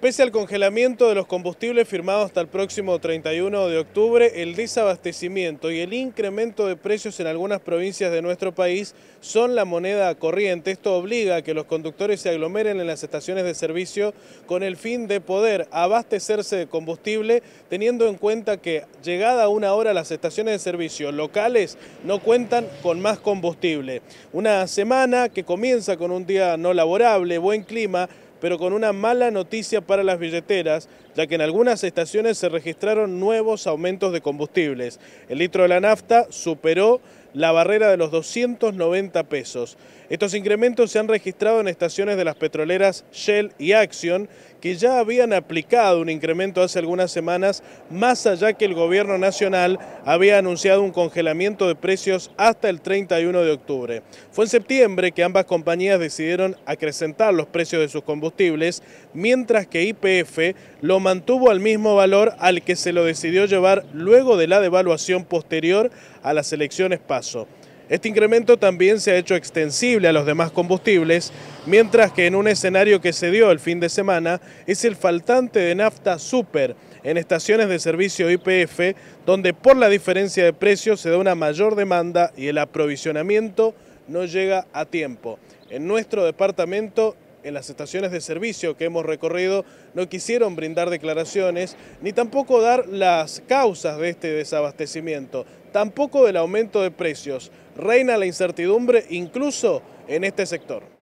Pese al congelamiento de los combustibles firmados hasta el próximo 31 de octubre, el desabastecimiento y el incremento de precios en algunas provincias de nuestro país son la moneda corriente. Esto obliga a que los conductores se aglomeren en las estaciones de servicio con el fin de poder abastecerse de combustible, teniendo en cuenta que llegada una hora las estaciones de servicio locales no cuentan con más combustible. Una semana que comienza con un día no laborable, buen clima, pero con una mala noticia para las billeteras, ya que en algunas estaciones se registraron nuevos aumentos de combustibles. El litro de la nafta superó la barrera de los 290 pesos. Estos incrementos se han registrado en estaciones de las petroleras Shell y Action, que ya habían aplicado un incremento hace algunas semanas, más allá que el gobierno nacional había anunciado un congelamiento de precios hasta el 31 de octubre. Fue en septiembre que ambas compañías decidieron acrecentar los precios de sus combustibles, mientras que IPF lo mantuvo al mismo valor al que se lo decidió llevar luego de la devaluación posterior a las elecciones pasadas. Este incremento también se ha hecho extensible a los demás combustibles, mientras que en un escenario que se dio el fin de semana es el faltante de nafta super en estaciones de servicio IPF, donde por la diferencia de precios se da una mayor demanda y el aprovisionamiento no llega a tiempo. En nuestro departamento en las estaciones de servicio que hemos recorrido no quisieron brindar declaraciones ni tampoco dar las causas de este desabastecimiento, tampoco del aumento de precios. Reina la incertidumbre incluso en este sector.